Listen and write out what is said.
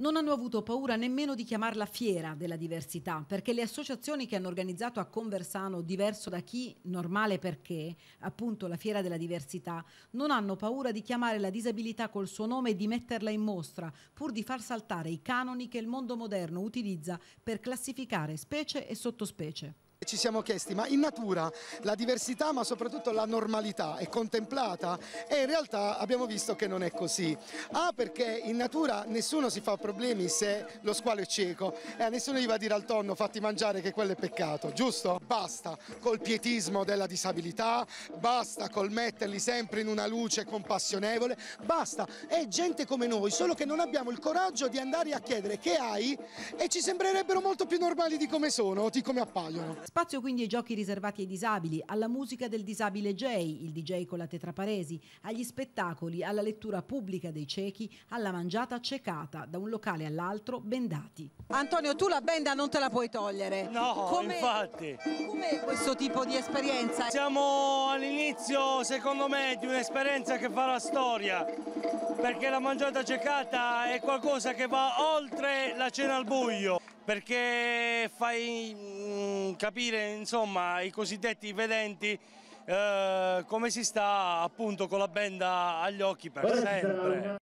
non hanno avuto paura nemmeno di chiamarla fiera della diversità, perché le associazioni che hanno organizzato a Conversano diverso da chi normale perché, appunto la fiera della diversità, non hanno paura di chiamare la disabilità col suo nome e di metterla in mostra, pur di far saltare i canoni che il mondo moderno utilizza per classificare specie e sottospecie ci siamo chiesti ma in natura la diversità ma soprattutto la normalità è contemplata e in realtà abbiamo visto che non è così. Ah, perché in natura nessuno si fa problemi se lo squalo è cieco e a nessuno gli va a dire al tonno fatti mangiare che quello è peccato, giusto? Basta col pietismo della disabilità, basta col metterli sempre in una luce compassionevole, basta, è gente come noi, solo che non abbiamo il coraggio di andare a chiedere che hai e ci sembrerebbero molto più normali di come sono o di come appaiono. Spazio quindi ai giochi riservati ai disabili, alla musica del disabile Jay, il DJ con la tetraparesi, agli spettacoli, alla lettura pubblica dei ciechi, alla mangiata ciecata da un locale all'altro bendati. Antonio, tu la benda non te la puoi togliere. No, come, infatti. Com'è questo tipo di esperienza? Siamo all'inizio, secondo me, di un'esperienza che farà storia, perché la mangiata ciecata è qualcosa che va oltre la cena al buio perché fai mm, capire insomma, ai cosiddetti vedenti eh, come si sta appunto con la benda agli occhi per sempre.